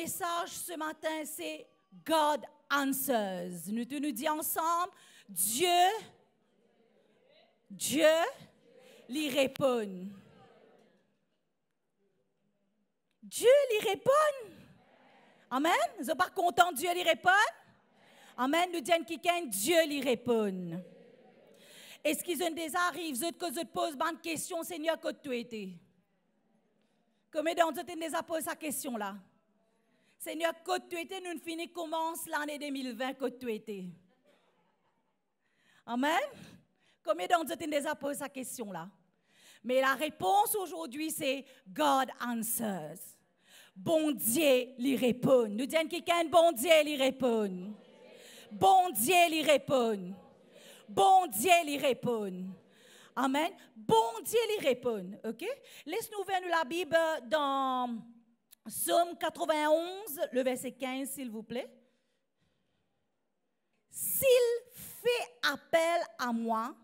message ce matin, c'est God answers. Nous, nous dis ensemble, Dieu, Dieu, lui répond. Dieu lui répond. Amen. Vous n'êtes pas content, Dieu lui répond. Amen. Nous disons quelqu'un, Dieu lui répond. Est-ce qu'ils ont des arrives, vous que je pose bonne question, Seigneur, que tu étais? tu te vous des posé cette question-là? Seigneur, que tu étais, nous ne finis, commence l'année 2020, que tu étais. Amen. Combien d'entre vous déjà posé cette question-là? Mais la réponse aujourd'hui, c'est God answers. Bon Dieu lui répond. Nous disons quelqu'un, bon Dieu lui répond. Bon Dieu lui répond. Bon Dieu lui répond. Amen. Bon Dieu lui répond. OK? Laisse-nous ouvrir la Bible dans Somme 91, le verset 15, s'il vous plaît. S'il fait appel à moi,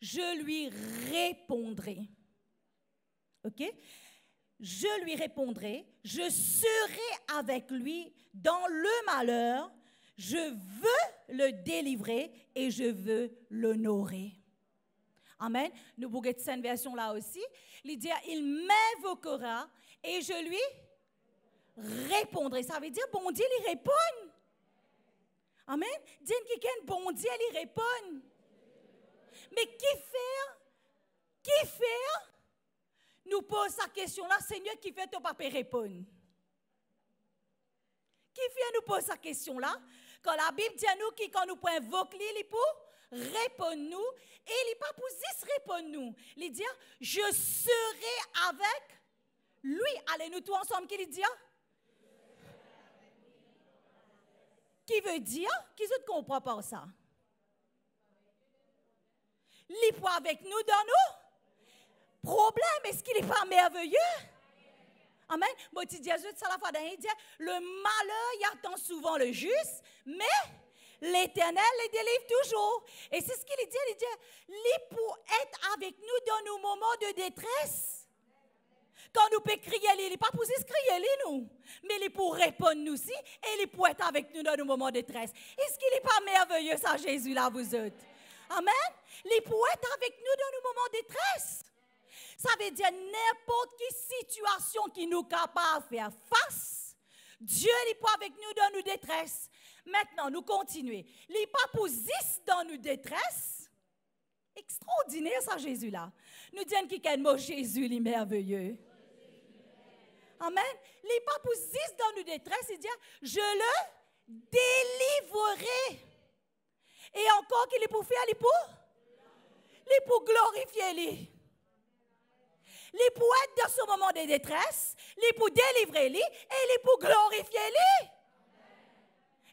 je lui répondrai. OK Je lui répondrai, je serai avec lui dans le malheur, je veux le délivrer et je veux l'honorer. Amen. Nous bougeons cette version là aussi. Il dit, il m'évoquera et je lui « Répondre », Ça veut dire, bon Dieu, il répond. Amen. Dis quelqu'un, bon Dieu, il répond. Mais qui faire? Qui fait, Nous pose sa question-là, Seigneur, qui fait ton papa répond? Qui vient nous pose sa question-là? Quand la Bible dit nous qui, quand nous pouvons invoquer, les pour répondre-nous. Et il n'est pas pour nous Il dit, je serai avec lui. Allez, nous tous ensemble, qui dit, Qui veut dire qu'ils ne comprennent pas ça. Il avec nous dans nous. Problème, est-ce qu'il est pas merveilleux? Amen. Bon, tu la fois dernière, le malheur y attend souvent le juste, mais l'Éternel les délivre toujours. Et c'est ce qu'il dit, il dit, pour être avec nous dans nos moments de détresse. Quand nous pouvons crier, il n'est pas pour crier, nous. Mais il est pour répondre nous aussi et il est pour être avec nous dans nos moments de détresse. Est-ce qu'il n'est pas merveilleux, ça, Jésus, là, vous êtes? Amen. Il est pour être avec nous dans nos moments de détresse. Ça veut dire n'importe quelle situation qui nous capable faire face. Dieu n'est pas avec nous dans nos détresses. Maintenant, nous continuons. Il n'est pas pour 10 dans nos détresses. Extraordinaire ça, Jésus-là. Nous disons qu'il mot, Jésus, il est merveilleux. Amen. Les papous disent dans nos détresse, ils disent « je le délivrerai. Et encore qu'il est pour faire, il est pour? Il est pour glorifier lui. Il est pour être dans ce moment de détresse, il est pour délivrer lui et il est pour glorifier lui.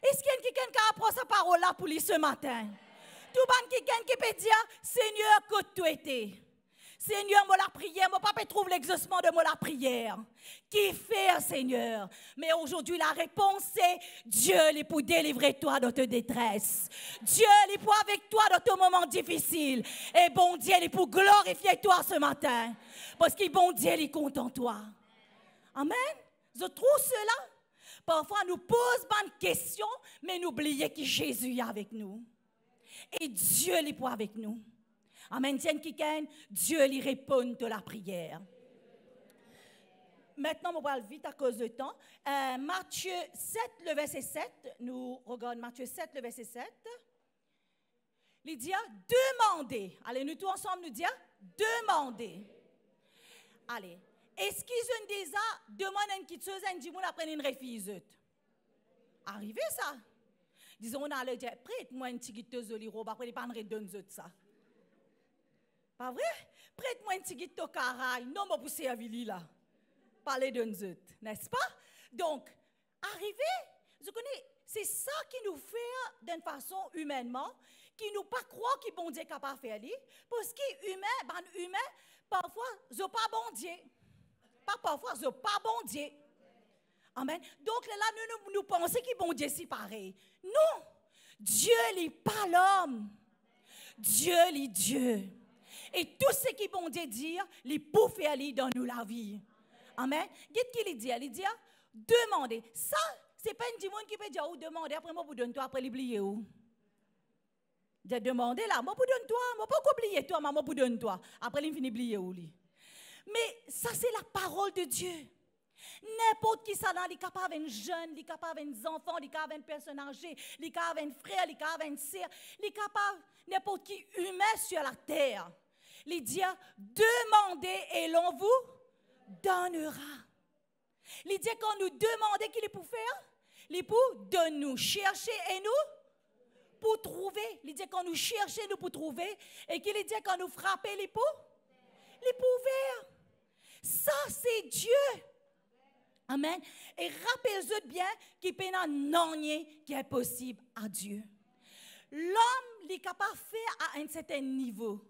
Est-ce qu'il y a quelqu'un qui a appris sa parole là pour lui ce matin? Tout le monde qui peut dire, Seigneur, que tu étais. Seigneur, moi la prière, mon papa trouve l'exaucement de moi la prière. Qui fait, Seigneur? Mais aujourd'hui, la réponse c'est Dieu, est pour délivrer toi de ta détresse. Dieu, est pour avec toi dans ton moment difficile. Et bon Dieu, est pour glorifier toi ce matin. Parce que bon Dieu, est content toi. Amen. Je trouve cela. Parfois, nous pose bonnes questions, mais n'oubliez que Jésus est avec nous. Et Dieu, est pour avec nous. Amen. Dieu lui répond de la prière. Maintenant, on va vite à cause du temps. Euh, Matthieu 7, le verset 7. Nous regardons Matthieu 7, le verset 7. Il dit ah, demandez. Allez, nous tous ensemble, nous disons ah, demandez. Allez. Est-ce qu'ils ont déjà demandé une petite chose, une moi après une réfuse Arrivé ça. Disons, on allait dire, prête-moi une petite chose, le robe, après, il pas de ça. Pas vrai? Prête-moi un petit guide au carail. Non, mais pour servir là. Parler de nous n'est-ce pas? Donc, arriver, je connais, c'est ça qui nous fait d'une façon humainement, qui nous pas croire qui bon Dieu capable de faire parce que humain, ben humain, parfois, je pas bon Dieu. parfois, je pas bon Dieu. Amen. Donc là, nous, nous, nous pensons que bon Dieu c'est pareil. Non! Dieu n'est pas l'homme. Dieu est Dieu. Et tout ce qui bon Dieu dit, il pour faire dans nous la vie. Amen. Qu'est-ce qu'il dit Il dit, demandez. Ça, c'est pas une monde qui peut dire, demandez, après moi, vous donnez toi, après l'oublier ou. J'ai demandez, là, moi vous donnez toi, moi pas oublier toi, maman vous donnez toi. Après, vous finissez, oublier ou Mais ça, c'est la parole de Dieu. N'importe qui ça n'est les capable un jeune, les capable un enfant, les capable une personne âgée, les capable un frère, les capable un sœur, les capable n'importe qui humain sur la terre. Lydia, demandez et l'on vous donnera. Lydia, quand nous demandait qu'il est pour faire, l'époux, donne-nous, chercher et nous pour trouver. Lydia, quand nous cherchons, nous pour trouver. Et qu'il dit quand nous frappons l'époux, pour faire. Ça, c'est Dieu. Amen. Et rappelez-vous bien qu'il peut rien qui est possible à Dieu. L'homme, il est capable de faire à un certain niveau.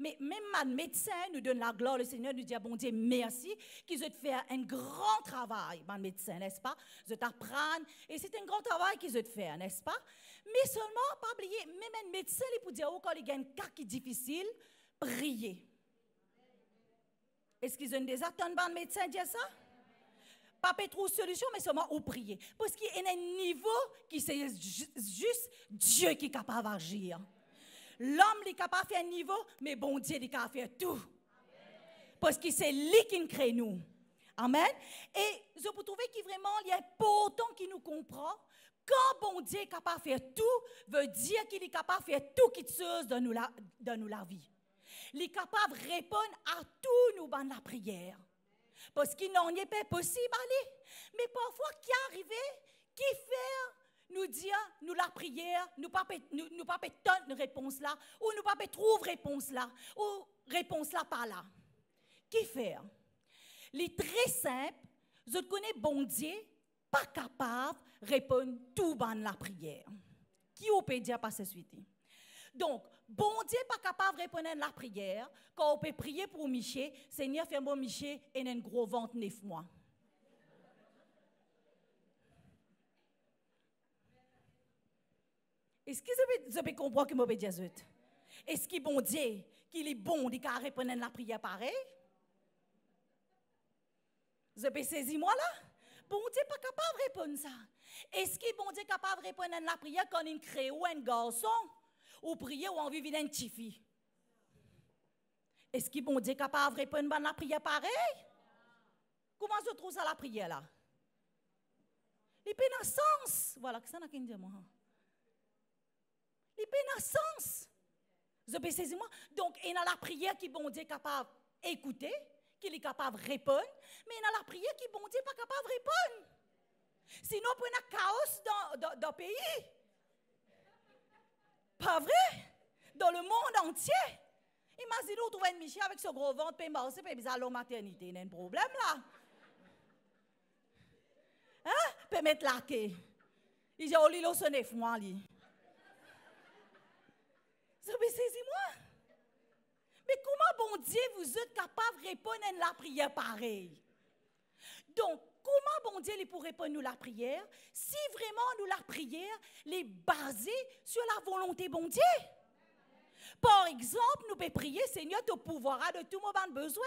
Mais même un médecin nous donne la gloire, le Seigneur nous dit, ah, bon Dieu, merci, qu'ils ont fait un grand travail, ma médecin, n'est-ce pas Ils ont appris, et c'est un grand travail qu'ils ont fait, n'est-ce pas Mais seulement, pas oublier, même un médecin, il peut dire, oh, quand il y a un cas qui est difficile, prier. Est-ce qu'ils ont des attentes, bon médecin, dire ça pas une solution, mais seulement au prier. Parce qu'il y a un niveau qui c'est juste Dieu qui est capable d'agir. L'homme n'est capable de faire un niveau, mais bon Dieu est capable de faire tout. Parce que c'est lui qui nous crée Amen. Et je peux trouver qu'il vraiment il a important qu'il nous comprend. Quand bon Dieu est capable de faire tout, veut dire qu'il est capable de faire tout qui chose dans nous la, dans nous la vie. Il est capable de répondre à tout nous dans la prière. Parce qu'il n'en est pas possible, allez. Mais parfois, qui arrive, qui fait nous dire, nous la prière, nous ne nous, pas pas une réponse là, ou nous pas trouver réponse là, ou réponse là par là. Qui faire? Les très simple, je connais bon Dieu, pas capable de répondre tout dans la prière. Qui vous peut dire par ce suite? Donc, bon Dieu pas capable de répondre à la prière, quand on peut prier pour Miché, Seigneur, fais bon Miché et un gros ventre neuf mois. Est-ce que vous avez compris que mauvais Jésus Est-ce que bon Dieu, qu'il est bon, de répondre à la prière pareil Vous avez saisi moi là Bon Dieu pas capable de répondre ça. Est-ce que bon Dieu capable de répondre à la prière quand il crée ou un garçon ou prier ou envie un petit fille Est-ce que bon Dieu capable de répondre à la prière pareil Comment se trouve ça la prière là Il pas dans sens. Voilà, que ça n'a dire moi? Hein? Il pas dans le sens. moi. Donc, il y a la prière qui est capable d'écouter, qu'il est capable de répondre, mais il y a la prière qui bon pas capable de répondre. Sinon, on a chaos dans, dans, le pays. Pas vrai? Dans le monde entier. Imaginez, vous trouvez une Michel avec son gros ventre, puis il puis bizarre, la maternité. Il y a un problème là. Hein? peut mettre queue. Il dit, oh, l'île, c'est neuf mois, lui moi Mais comment, bon Dieu, vous êtes capable de répondre à la prière pareille? Donc, comment, bon Dieu, il pour répondre à la prière si vraiment nous la prière est basée sur la volonté, bon Dieu? Par exemple, nous pouvons prier, Seigneur, tu pouvoir de tout moment besoin.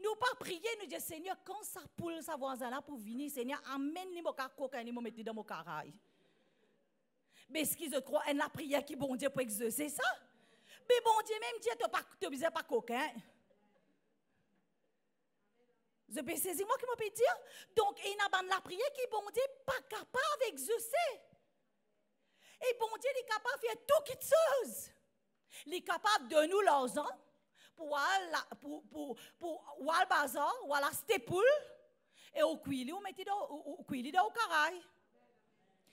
Nous pas prier, nous dire, Seigneur, quand ça poule, ça voisin là pour venir, Seigneur, amène moi mon coquin, mon mettre dans mon carail. Mais ce qu'ils croient, c'est la prière qui bon Dieu pour exercer ça. Mais bon Dieu, même Dieu, tu te pas, pas coquin. Je peux saisir moi qui m'a peut dire. Donc, il n'a pas la prière qui bon Dieu pas capable d'exercer. Et bon Dieu, il est capable de faire tout qui chose. Il est capable de nous l'argent pour aller pour pour pour bazar, ou à la stepoule et au cuili ou mettait au cuili au Carail.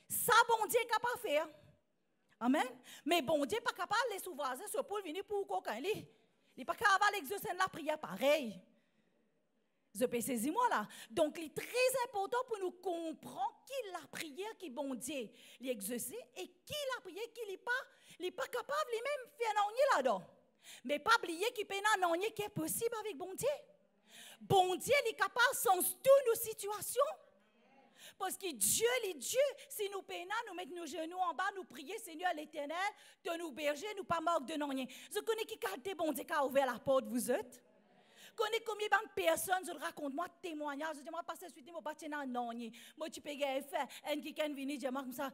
Ça, bon Dieu est capable de faire. Amen. Mais bon Dieu n'est pas capable de les sous-voisins sur venu venir pour coquin. Il n'est pas capable d'exercer la prière pareil. Je peux saisir moi là. Donc, il est très important pour nous comprendre qui la prière qui bon Dieu l'exerce et qui la prière qui n'est pas, pas capable de même un là-dedans. Mais pas oublier qu'il peut un qui est possible avec bon Dieu. Bon Dieu, est capable sans toutes nos situations. Parce que Dieu, les dieux, si nous peinons, nous mettons nos genoux en bas, nous prions, Seigneur l'éternel, de nous berger, nous pas mort de non rien. Je connais qui a bon Dieu qui a ouvert la porte, vous êtes. connais combien de personnes, je raconte, moi, témoignage, je dis, moi, parce que suite, moi, pas dans non Moi, tu peux faire, un qui vient, je moi, comme ça,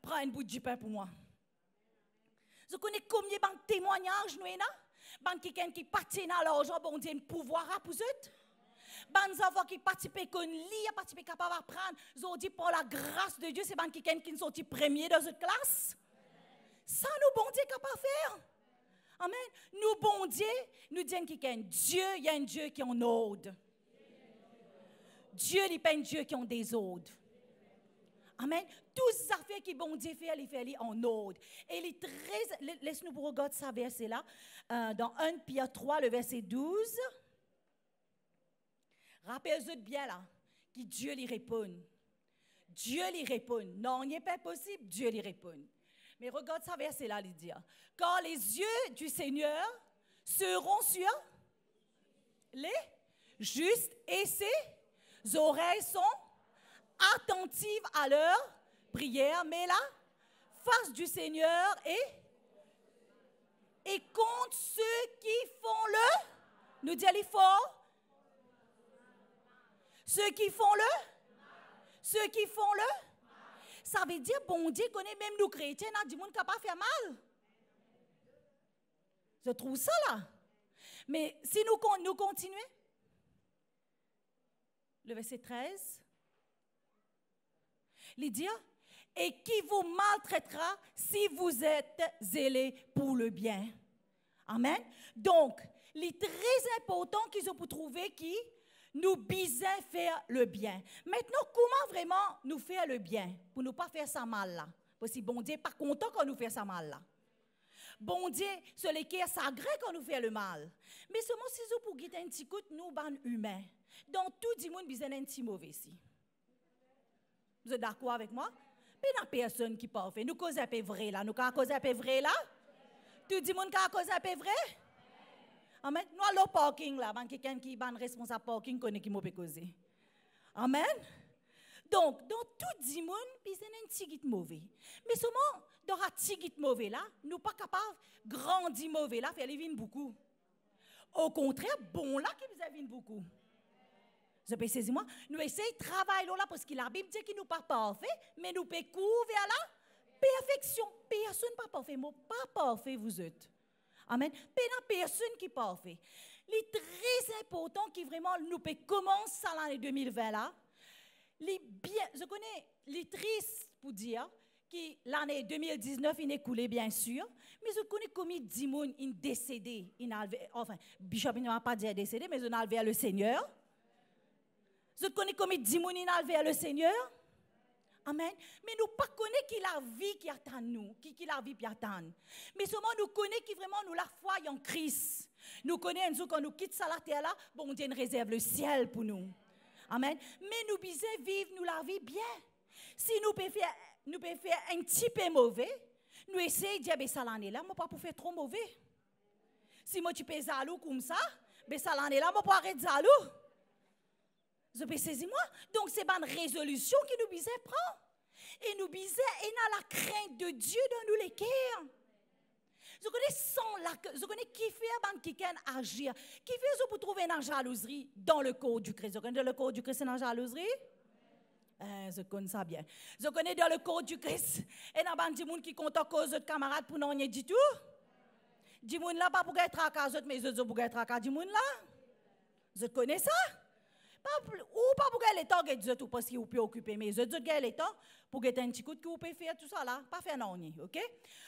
prends une bout de pain pour moi. Je connais combien de témoignages, nous, là, qui est qui partent dans l'argent, bon Dieu, pouvoir à vous êtes ban qui participer qu'on lit, qui capable apprendre, ils ont dit pour la grâce de Dieu, c'est ban qui qui sont premiers dans cette classe. Ça nous bon Dieu capable faire. Amen. Nous bon Dieu, nous dit qui Dieu, il y a un Dieu qui en ode. Dieu, n'est pas un Dieu qui en désordre. Amen. tout les fait qui bon Dieu fait, il fait en ordre. Et les très. laisse-nous regarder ça verset-là, euh, dans 1 Pierre 3, le verset 12. Rappelez-vous bien là, que Dieu les répond. Dieu les répond. Non, il n'est pas possible, Dieu lui répond. Mais regarde ça verset là, dire. Quand les yeux du Seigneur seront sur les justes et ses oreilles sont attentives à leur prière, mais la face du Seigneur est et contre ceux qui font le, nous dit l'effort, ceux qui font le Ceux qui font le Ça veut dire, bon Dieu connaît même nous chrétiens, a du monde qui pas fait mal. Je trouve ça là. Mais si nous, nous continuons, le verset 13, il dit, et qui vous maltraitera si vous êtes zélé pour le bien. Amen. Donc, il est très important qu'ils ont pour trouver qui nous bisait faire le bien. Maintenant, comment vraiment nous faire le bien pour ne pas faire ça mal là? Parce que bon Dieu pas content quand nous fait ça mal là. Bon Dieu, c'est est s'agrée quand nous fait le mal. Mais ce si c'est pour guider un petit coup, nous ban humains. Dans tout le monde, a un petit mauvais ici. Vous êtes d'accord avec moi? Mais a personne qui faire. Nous causons peu vrai là. Nous causons peu vrai là. Tout le monde quand a peu pas vrai? Amen. Nous allons au parking là, parce quelqu'un qui est responsable parking connaît qui m'a causé. Amen. Donc, dans tout le monde, puis c'est un petit mauvais. Mais seulement, dans un petit guide mauvais là, nous pas capables de grandir mauvais là, faire vivre beaucoup. Au contraire, bon là qui nous a beaucoup. Je peux saisir moi, nous essayons de travailler là parce que la Bible dit qu'il nous pas parfait, mais nous pouvons couvrir là perfection. Personne pas parfait, mais pas parfait vous êtes. Amen. Mais il personne qui parfait. Les très important qui vraiment nous peut commencer l'année 2020 là. bien, je connais les tristes pour dire que l'année 2019 il est coulé bien sûr, mais je connais comme dix décédé sont décédées, enfin Bishop ne m'a pas dire décédé, mais il a le Seigneur. Je connais comme dit, il sont vers le Seigneur. Amen. Mais nous pas connaît qui la vie qui attend nous, qui, qui la vie qui attend. Mais seulement nous connaît qui vraiment nous la foi en Christ. Nous connaissons quand nous quittons la terre là, bon Dieu nous réserve le ciel pour nous. Amen. Mais nous devons vivre nous la vie bien. Si nous pouvons faire, nous un petit peu mauvais, nous essayons de dire, ben ça l'année là, moi pas pour faire trop mauvais. Si moi tu peux zalou comme ça, ben ça l'année là, moi pas arrêter vous saisir moi Donc, c'est pas une résolution qui nous bisait prend. Et nous bisait, et n'a la crainte de Dieu dans nous cœurs Je connais sans la, je connais qui fait bande qui ken agir. Qui fait pour trouver une jalousie dans le corps du Christ. Je connais le corps du Christ une jalousie. je hein, connais ça bien. Je connais dans le corps du Christ et dans du monde qui compte cause de camarades pour n'en du tout. Du monde là pas pour être à cause mais je pour être à cause du monde là. Je connais ça. Ou pas pour qu'elle ait le temps que Dieu tout parce qu'il peut occuper, mais je qu'elle ait le temps pour qu'elle ait un petit coup de coup faire tout ça là. Pas faire non, ok?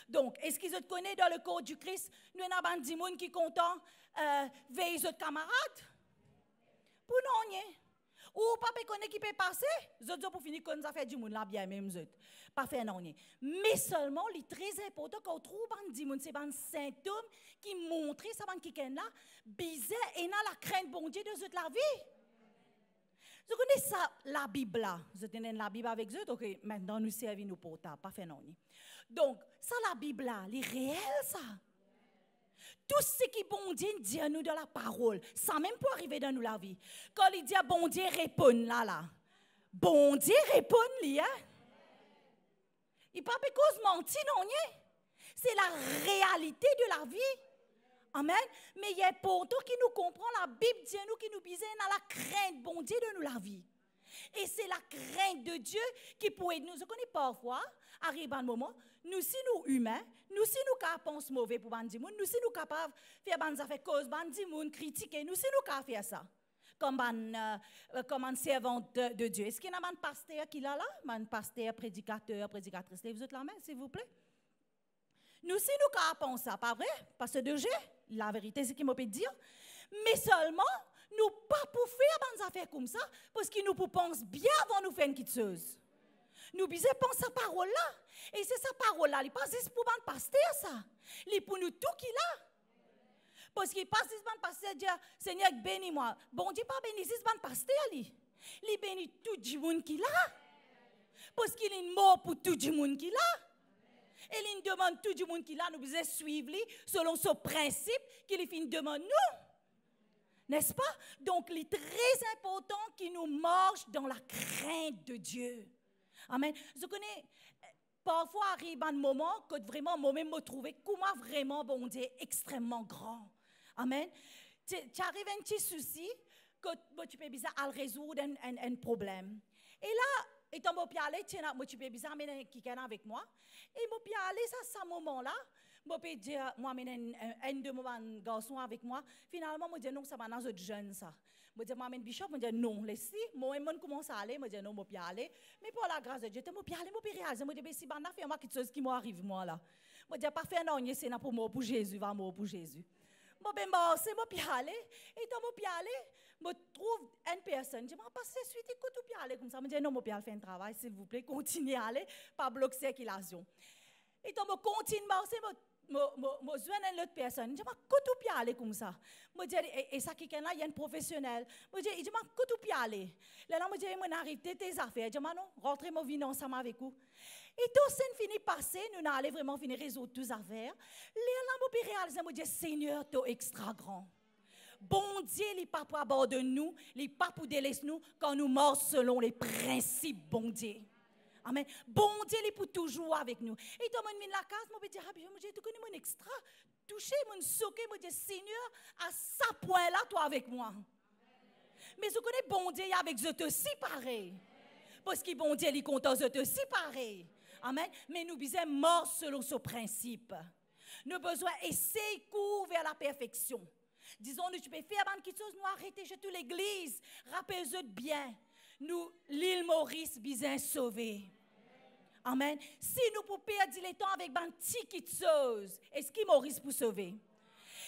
Donc, est-ce qu'ils te connaissent dans le corps du Christ? Nous avons un petit qui content euh, les camarades pour non, ou pas pour qu'on qui peut passer? Je dis pour finir nous a fait du monde là bien, même je pas faire non, mais seulement les est très important qu'on trouve un petit c'est un symptôme qui montre ça, qui est là, bizarre et dans la crainte bon Dieu de la vie. Vous connaissez ça, la Bible là. Vous tenez la Bible avec vous, donc eh, maintenant nous servons nous ça, pas Donc, ça, la Bible là, c'est réel ça. Tout ce qui bon Dieu dit à nous dans la parole, ça même pour arriver dans nous la vie. Quand il dit à bon Dieu, répond là, là. Bon Dieu répond, lui, hein? Il pas parce mentir, non, C'est la réalité de la vie. Amen. Mais il y a pour tout qui nous comprend, la Bible dit nous qui nous nous dans la crainte, bon Dieu, de nous la vie. Et c'est la crainte de Dieu qui pourrait nous. Je connais parfois, arrive un moment, nous si nous humains, nous si nous capons mauvais pour bandi nous si nous capables de faire des affaires cause bandi moun, critiquer, nous si nous capables faire ça. Comme un, euh, euh, servant de, Dieu. Est-ce qu'il y a un pasteur qui est là, là? Un pasteur, prédicateur, prédicatrice. Vous êtes là, s'il vous plaît? Nous, si nous capons ça, pas vrai? Parce que de la vérité, c'est qu'il m'a dire. Mais seulement, nous pas pour faire des affaires comme ça, parce qu'il nous pense bien avant nous faire une quitteuse. Nous disons, pense sa parole là. Et c'est sa parole là. Il pas juste pour passer pasteur ça. Il pour nous tout qu'il a. Parce qu'il passe juste pour pasteur dire, Seigneur, bénis-moi. Bon Dieu, pas béni, juste pour pasteur lui. Il bénit tout le monde qui a. Parce qu'il est mort pour tout le monde qui a. Et il demande tout du monde qui là, nous faisons suivre selon ce principe qu'il nous demande nous. N'est-ce pas? Donc, il est très important qu'il nous marche dans la crainte de Dieu. Amen. Je connais, parfois arrive un moment que vraiment moi-même me trouver comment vraiment bon Dieu extrêmement grand. Amen. Tu arrives un petit souci que tu peux bien résoudre un problème. Et là, et tant je aller, tiens, moi tu peux bizarre avec moi. Et je suis à ce moment-là, suis euh, moi un de mes garçons avec moi. Finalement moi dis non ça jeune ça. Moi moi bishop, moi non, laissez moi commence à aller, moi dis non Mais pour la grâce de Dieu, si ben moi quelque chose qui m'arrive moi là. Moi non, c'est pour moi pour Jésus, va moi pour Jésus. Ben, c'est et me trouve une personne, je m'en passe suite, écoute, ou bien aller comme ça. Je me dis, non, je vais faire un travail, s'il vous plaît, continuez à aller, pas bloquer circulation. Et donc, je continue à marcher, je me joins à une autre personne. Je m'écoute ou bien aller comme ça. Je dis, et, ça ça, quelqu'un là, il y a un professionnel. Je dis, je m'écoute ou bien aller. Là, je me dis, je arrêté tes affaires. Je dis, non, rentrez, mon viens ensemble avec vous. Et tout ça fini passé, nous allons vraiment finir résoudre toutes les affaires. Là, je me réaliser, je dis, Seigneur, tu es extra grand bon Dieu, les pas pour bord de nous, les pas pour délaisser nous quand nous morts selon les principes bon Dieu. Amen. Bon Dieu, est toujours avec nous. Et dans mon la case, je me disais, « je tu connais mon extra. Touché, mon soqué, mon Dieu, Seigneur, à ce point-là, toi avec moi. Mais je connais bon Dieu avec je te pareil. » Parce que bon Dieu, est content, je te séparer. Amen. Mais nous disons mort selon ce principe. Nous besoin essayer court vers la perfection. Disons-nous, tu peux faire quelque chose, nous arrêter chez toute l'église. Rappelez-vous bien, nous, l'île Maurice, bien sauvée. Amen. Si nous pouvons perdre le temps avec une ben, petite chose, est-ce qu'il Maurice pour sauver?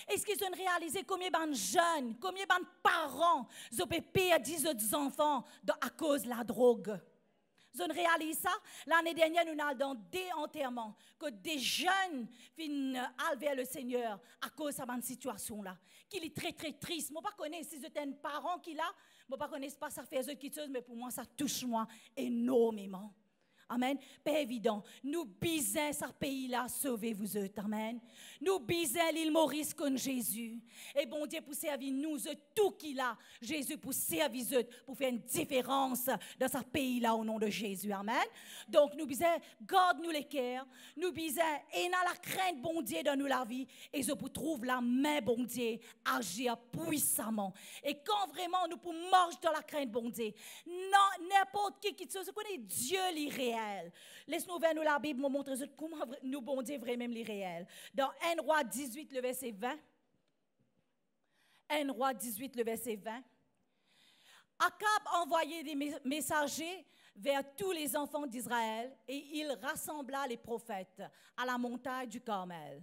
Est-ce qu'ils ont réalisé combien ben, de jeunes, combien ben, de parents, pépé ont dix autres enfants à cause de la drogue? Vous réalise ça. L'année dernière, nous avons des enterrements que des jeunes viennent vers le Seigneur à cause de cette situation-là. Qu'il est très, très triste. Moi, pas connais si c'est un parent qu'il a. je pas connais pas ça fait qui mais pour moi, ça touche moi énormément. Amen. Pas évident. Nous bisons ce pays-là, sauvez-vous eux. Amen. Nous bisons l'île Maurice comme Jésus. Et bon Dieu, pour servir nous, tout qu'il a, Jésus pour servir eux, pour faire une différence dans ce pays-là au nom de Jésus. Amen. Donc nous bisons, garde-nous les cœurs. Nous bisons, et dans la crainte, bon Dieu, dans nous la vie. Et je pour trouve la main, bon Dieu, agir puissamment. Et quand vraiment nous pouvons marcher dans la crainte, bon Dieu, non, n'importe qui qui te connaît, Dieu l'irait. Laisse-nous vers nous la Bible, nous montrer comment nous bondir vraiment les réels. Dans 1 Roi 18, le verset 20. 1 Roi 18, le verset 20. Akab envoyait des messagers vers tous les enfants d'Israël et il rassembla les prophètes à la montagne du Carmel.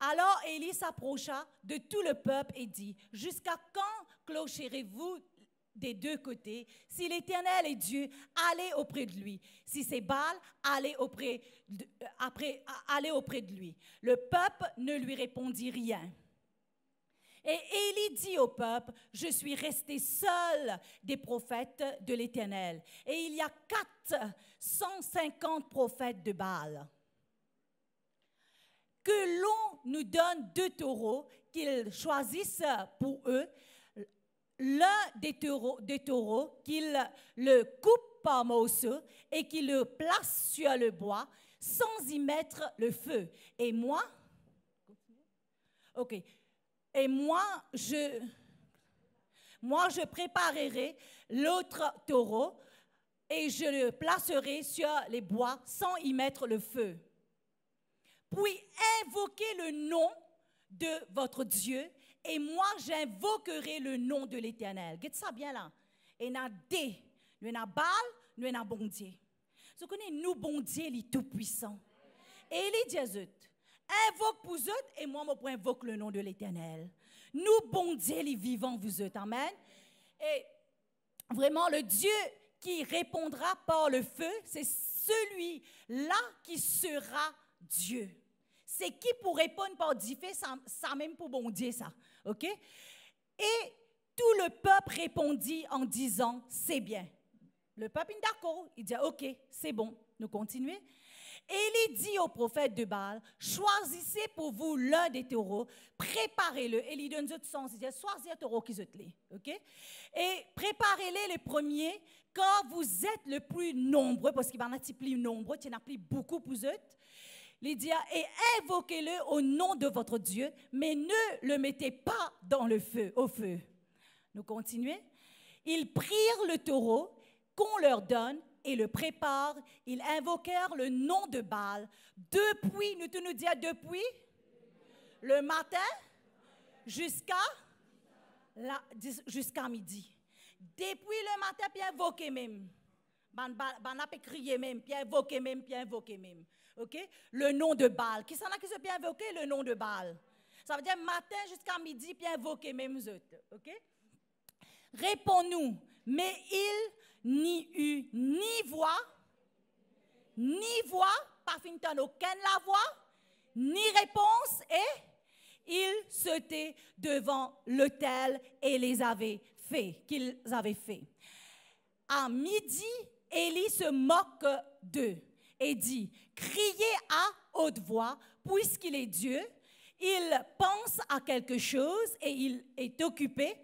Alors Élie s'approcha de tout le peuple et dit, Jusqu'à quand clocherez-vous des deux côtés. Si l'Éternel est Dieu, allez auprès de lui. Si c'est Baal, allez auprès de, euh, après, allez auprès de lui. Le peuple ne lui répondit rien. Et il dit au peuple, je suis resté seul des prophètes de l'Éternel. Et il y a 450 prophètes de Baal. Que l'on nous donne deux taureaux qu'ils choisissent pour eux l'un des taureaux, qu'il le coupe par morceaux et qu'il le place sur le bois sans y mettre le feu. Et moi, ok, et moi, je, moi, je préparerai l'autre taureau et je le placerai sur les bois sans y mettre le feu. Puis invoquez le nom de votre Dieu et moi j'invoquerai le nom de l'Éternel. Get ça bien là. Et n'a dé, nous n'a bal, nous n'a bon Dieu. Vous connaissez nous bon Dieu, tout puissant. Et il dit invoque pour eux et moi je invoque le nom de l'Éternel. Nous bon Dieu, vivants vous êtes. Amen. Et vraiment le Dieu qui répondra par le feu, c'est celui-là qui sera Dieu. C'est qui pour répondre par du fait, ça, même pour bon Dieu ça. OK? Et tout le peuple répondit en disant, c'est bien. Le peuple d'accord, il dit, OK, c'est bon, nous continuons. Et il dit au prophète de Baal, choisissez pour vous l'un des taureaux, préparez-le. Et il donne autre sens, il dit, choisissez un taureau qui se OK? Et préparez-les les premiers, quand vous êtes le plus nombreux, parce qu'il y en a plus nombreux, il y en a plus beaucoup pour eux. Lydia, et invoquez-le au nom de votre Dieu, mais ne le mettez pas dans le feu, au feu. Nous continuons. Ils prirent le taureau qu'on leur donne et le préparent. Ils invoquèrent le nom de Baal. Depuis, nous nous disons depuis le matin jusqu'à jusqu'à midi. Depuis le matin, puis invoquez même. Ban, a crié même, puis invoqué même, puis invoqué même. OK Le nom de Baal. Qui s'en a qui se bien invoquer le nom de Baal Ça veut dire matin jusqu'à midi, puis invoqué même autres. OK Réponds-nous. Mais il n'y eut ni voix, ni voix, pas aucun la voix, ni réponse, et se tait devant l'hôtel et les avait fait, qu'ils avaient fait. À midi, Élie se moque d'eux et dit, criez à haute voix, puisqu'il est Dieu, il pense à quelque chose et il est occupé.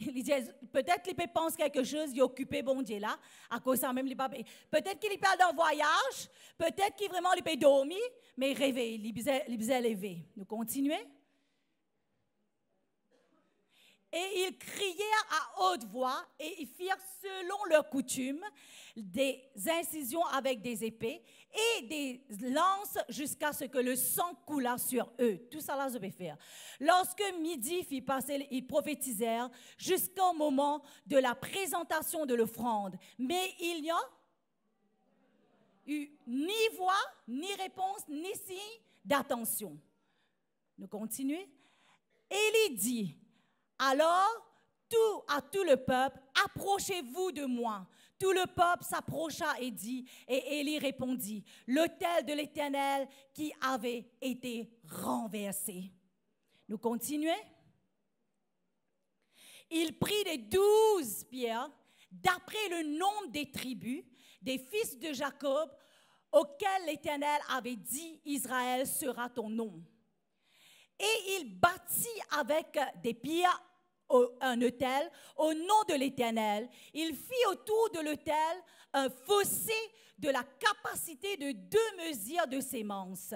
Il dit, peut-être qu'il pense quelque chose, il est occupé, bon Dieu là, à cause ça même, il peut-être qu'il parle d'un voyage, peut-être qu'il est vraiment dormi, mais il mais rêver, il est lever. Nous continuons. Et ils crièrent à haute voix et ils firent, selon leur coutume, des incisions avec des épées et des lances jusqu'à ce que le sang coulât sur eux. Tout cela, là, je vais faire. Lorsque midi fit passer, ils prophétisèrent jusqu'au moment de la présentation de l'offrande. Mais il n'y a eu ni voix, ni réponse, ni signe d'attention. Nous continuons. il dit, alors, tout à tout le peuple, approchez-vous de moi. Tout le peuple s'approcha et dit, et Élie répondit, l'autel de l'Éternel qui avait été renversé. Nous continuons. Il prit les douze pierres, d'après le nombre des tribus, des fils de Jacob, auxquels l'Éternel avait dit, Israël sera ton nom. Et il bâtit avec des pierres un autel au nom de l'Éternel. Il fit autour de l'autel un fossé de la capacité de deux mesures de sémence.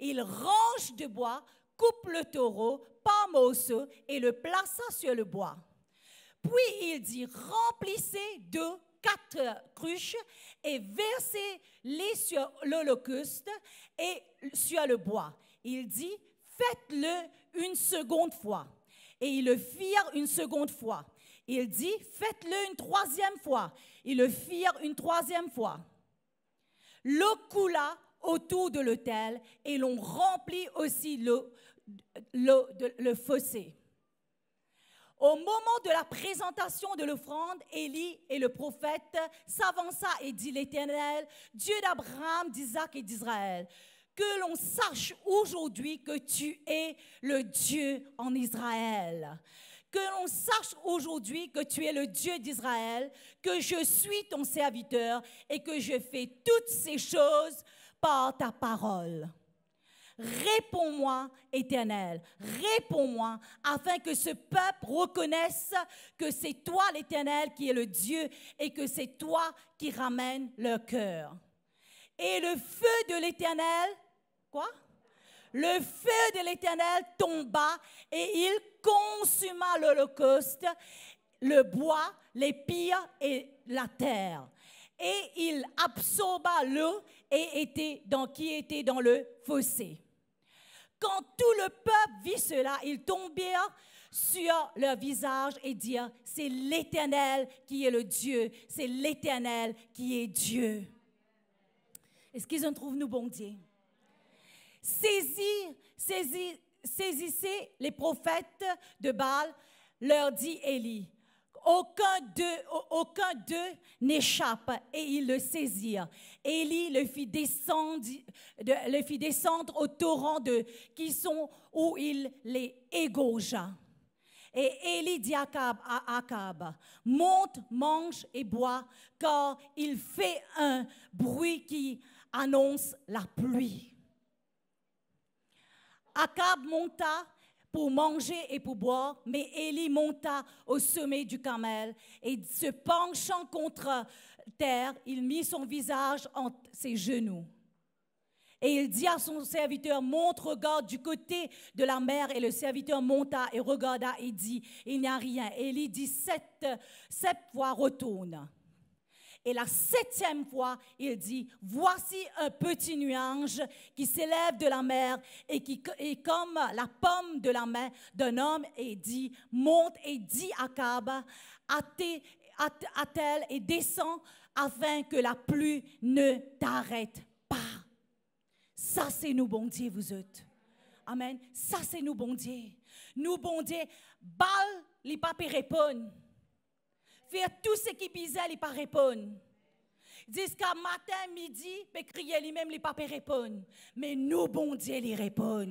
Il range de bois, coupe le taureau par morceaux et le plaça sur le bois. Puis il dit, remplissez de quatre cruches et versez-les sur l'holocauste et sur le bois. Il dit, faites-le une seconde fois et ils le firent une seconde fois. Il dit, faites-le une troisième fois. Ils le firent une troisième fois. L'eau coula autour de l'autel et l'on remplit aussi le fossé. Au moment de la présentation de l'offrande, Élie et le prophète s'avança et dit l'Éternel, Dieu d'Abraham, d'Isaac et d'Israël, que l'on sache aujourd'hui que tu es le Dieu en Israël. Que l'on sache aujourd'hui que tu es le Dieu d'Israël, que je suis ton serviteur et que je fais toutes ces choses par ta parole. Réponds-moi, Éternel, réponds-moi, afin que ce peuple reconnaisse que c'est toi, l'Éternel, qui est le Dieu et que c'est toi qui ramène leur cœur. Et le feu de l'Éternel Quoi Le feu de l'Éternel tomba et il consuma l'Holocauste, le bois, les pires et la terre. Et il absorba l'eau et était dans, qui était dans le fossé. Quand tout le peuple vit cela, ils tombèrent sur leur visage et dirent, c'est l'Éternel qui est le Dieu, c'est l'Éternel qui est Dieu. Est-ce qu'ils en trouvent nous bon Dieu? saisissez les prophètes de Baal, leur dit Élie. Aucun d'eux, n'échappe et ils le saisirent. Élie le fit descendre, au torrent de qui sont où il les égaugea. Et Élie dit à Akab, monte, mange et bois, car il fait un bruit qui annonce la pluie. Akab monta pour manger et pour boire, mais Élie monta au sommet du camel et se penchant contre terre, il mit son visage entre ses genoux. Et il dit à son serviteur, montre regarde du côté de la mer. Et le serviteur monta et regarda et dit, il n'y a rien. Élie dit sept, sept fois, retourne. Et la septième fois, il dit, voici un petit nuage qui s'élève de la mer et qui est comme la pomme de la main d'un homme et dit, monte et dit à Cab, attelle et descend afin que la pluie ne t'arrête pas. Ça, c'est nous, bon vous êtes. Amen. Ça, c'est nous, bon Nous, bon Dieu, les papes répondent faire tout ce qui bizarre, il ne pas répondre. qu'à matin, midi, mais crier lui-même, il ne pas Mais nous, bon Dieu, il répond.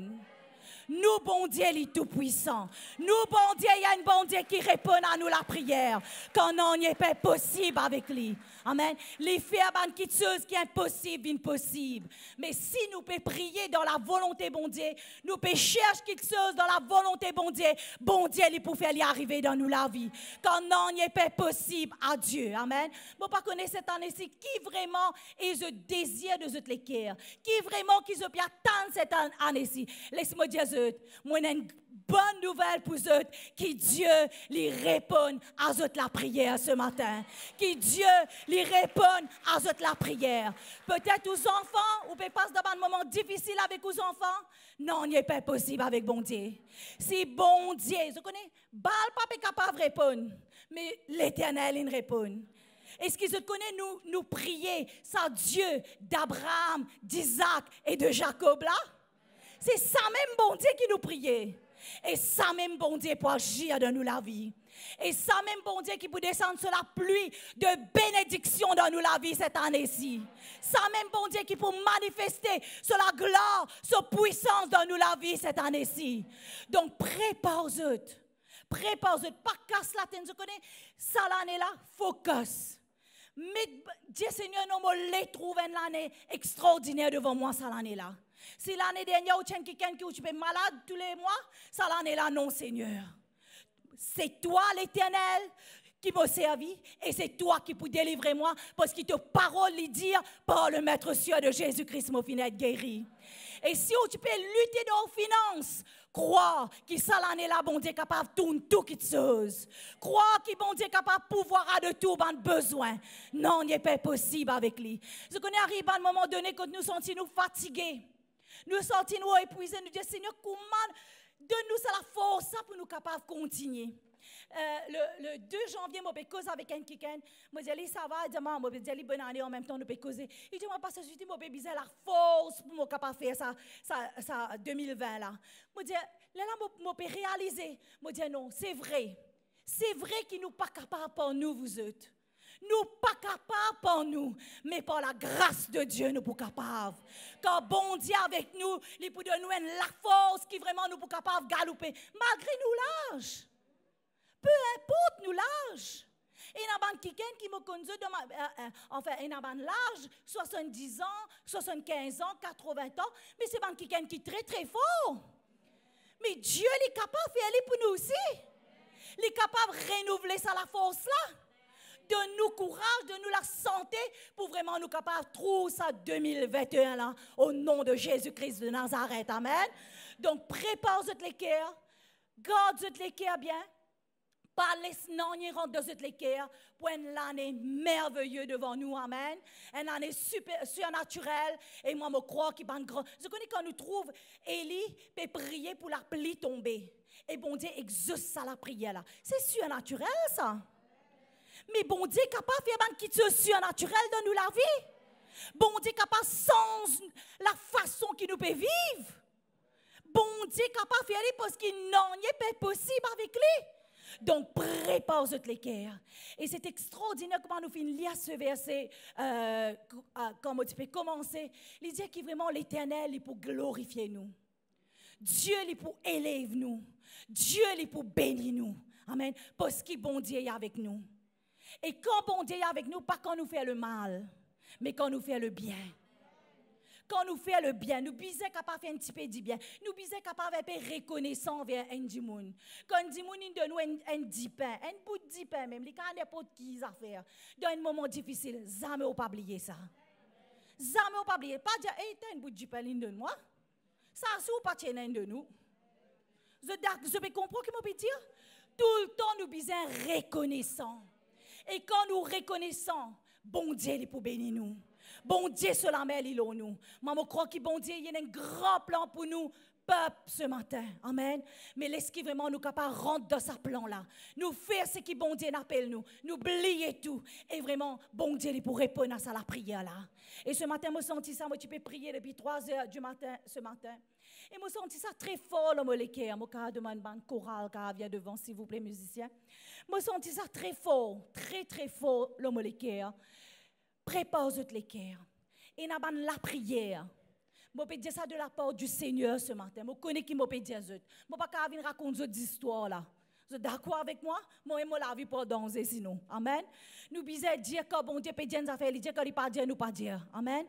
Nous, bon Dieu, il est tout-puissant. Nous, bon Dieu, il y a un bon Dieu qui répond à nous la prière quand on n'y est pas possible avec lui. Amen. Les faire qui qui est impossible, impossible. Mais si nous pouvons prier dans la volonté bon Dieu, nous pouvons chercher quelque chose dans la volonté bon Dieu, bon Dieu, il peut faire y arriver dans nous la vie. Quand non, il pas possible à Dieu. Amen. Bon, pas connaître cette année-ci, qui vraiment est le désir de cette l'équerre? Qui vraiment qui se peut attendre cette année-ci? Laisse-moi dire, moi, bonne nouvelle pour eux, que Dieu les réponde à la prière ce matin. Que Dieu les réponde à la prière. Peut-être aux enfants, vous pouvez passer dans un moment difficile avec vos enfants. Non, il n'est pas possible avec bon Dieu. Si bon Dieu. Vous connaissez, pas capable de répondre, mais l'éternel, il répond. Est-ce qu'ils connaissent nous, nous prier, ça Dieu d'Abraham, d'Isaac et de Jacob là? C'est ça même bon Dieu qui nous priait. Et ça même, bon Dieu, pour agir dans nous la vie. Et ça même, bon Dieu, qui peut descendre sur la pluie de bénédiction dans nous la vie cette année-ci. Ça même, bon Dieu, qui peut manifester sur la gloire, sur puissance dans nous la vie cette année-ci. Donc, préparez vous préparez vous Pas casse cela, tête, vous connaissez. Ça l'année-là, focus. Mais Dieu Seigneur, nous les trouver une année extraordinaire devant moi, cette année là si l'année dernière, tu es quelqu'un qui est malade tous les mois, ça l'année là, non, Seigneur. C'est toi l'éternel qui m'a servi et c'est toi qui peux délivrer moi parce que te parole lui dire par le maître sûr de Jésus-Christ mon finette guéri. Et si tu peux lutter dans les finances, crois que ça l'année là bon Dieu capable de tout tout qui chose. Crois que bon Dieu capable de pouvoir à de tout ben besoin. Non, il n'est pas possible avec lui. Ce qu'on arrive à un moment donné quand nous sentons nous fatigués nous sortons nous épuisés. Nous disons, Seigneur, comment donne-nous la force pour nous capables de continuer. Euh, le, 2 janvier, je vais causer avec quelqu'un. Je vais dit « ça va, demain, je vais dit, bonne année en même temps, je vais causer. Il dit, moi, parce que je dis, je la force pour capable faire ça, ça, ça 2020 là. Je dis, là, là, je peux réaliser. Je dis, non, c'est vrai. C'est vrai qu'il n'est pas capable pour nous, vous autres. Nous pas capables pour nous, mais par la grâce de Dieu, nous sommes capables. Quand bon Dieu avec nous, il peut de nous la force qui vraiment nous pour capables galoper, malgré nous l'âge. Peu importe nous l'âge. Il y a quelqu'un qui me conduit de ma, euh, euh, enfin, il y a l'âge, 70 ans, 75 ans, 80 ans, mais c'est quelqu'un qui est très, très fort. Mais Dieu, est capable de faire pour nous aussi. Il est capable de renouveler ça la force là donne-nous courage, donne-nous la santé pour vraiment nous capables de trouver ça 2021 là, au nom de Jésus-Christ de Nazareth. Amen. Donc, prépare les cœurs, garde les cœurs bien. Parlez non dans les cœurs pour une année merveilleuse devant nous. Amen. Une année super, surnaturelle. Et moi, je crois qu'il va grand. Je connais quand nous trouve Élie, peut prier pour la pluie tomber. Et bon Dieu exauce ça la prière là. C'est surnaturel ça. Mais bon Dieu capable de faire qui te surnaturel dans nous la vie. Bon Dieu capable sans la façon qui nous peut vivre. Bon Dieu capable de faire parce qu'il n'en est pas possible avec lui. Donc, prépare les cœurs. Et c'est extraordinaire comment nous finissons lire ce verset, euh, comment tu peux commencer. Il dit que vraiment l'éternel est pour glorifier nous. Dieu est pour élever nous. Dieu est pour bénir nous. Amen. Parce que bon Dieu est avec nous. Et quand on Dieu est avec nous, pas quand nous fait le mal, mais quand nous fait le bien. Quand nous fait le bien, nous bisons capable faire un petit peu de bien. Nous bisons capable d'être reconnaissant envers un monde. Quand dit monde de nous un petit pain, un bout de pain même, les cas n'importe qui ils affaire Dans un moment difficile, jamais on pas oublier ça. Jamais on pas oublier. Pas dire, hey, t'as un bout de pain de moi. Ça, c'est ou pas de nous. Je, je peux ce que je veux dire. Tout le temps, nous bisons reconnaissant. Et quand nous reconnaissons, bon Dieu, il est pour bénir nous. Bon Dieu, cela met l'île nous. Maman croit que bon Dieu, il y a un grand plan pour nous peuple ce matin. Amen. Mais laisse vraiment nous capable rentrer dans ce plan là. Nous faire ce qui bon Dieu appelle nous. Nous oublier tout. Et vraiment, bon Dieu, il pour répondre à la prière là. Et ce matin, me senti ça, moi, tu peux prier depuis 3 heures du matin, ce matin. Et moi, senti ça très fort, le moléqué. Hein, moi, demandé demande un chorale, qui vient devant, s'il vous plaît, musicien. Moi, senti ça très fort, très, très fort, le moléqué. Hein. Prépare-toi les cœurs. Et n'a pas la prière. Je peux dire ça de la part du Seigneur ce matin. Je connais qui je dire ça. Je pas venir raconter d'autres histoires là. Vous êtes d'accord avec moi? Moi, moi, la vie pas danser sinon. Amen. Nous bisons dire que bon Dieu peut dire nous affaires, dire qu'il pas dire nous pas dire. Amen.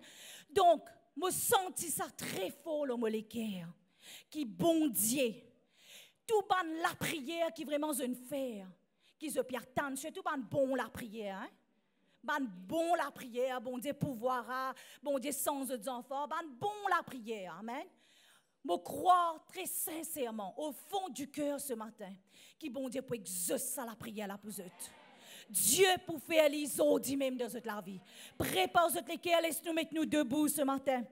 Donc, me senti ça très fort, le molécule, qui dieu Tout ban la prière qui vraiment une faire, qui se pierre c'est tout ban bon la prière, hein? bon la prière, bon Dieu pouvoir, bon Dieu sans de enfants, ban bon la prière, amen. Moi croire très sincèrement au fond du cœur ce matin, qui bon Dieu pour exaucer la prière la pour eux. Dieu pour faire les dit même dans notre vie. Prépare-toi lesquels, laissez nous mettre nous debout ce matin.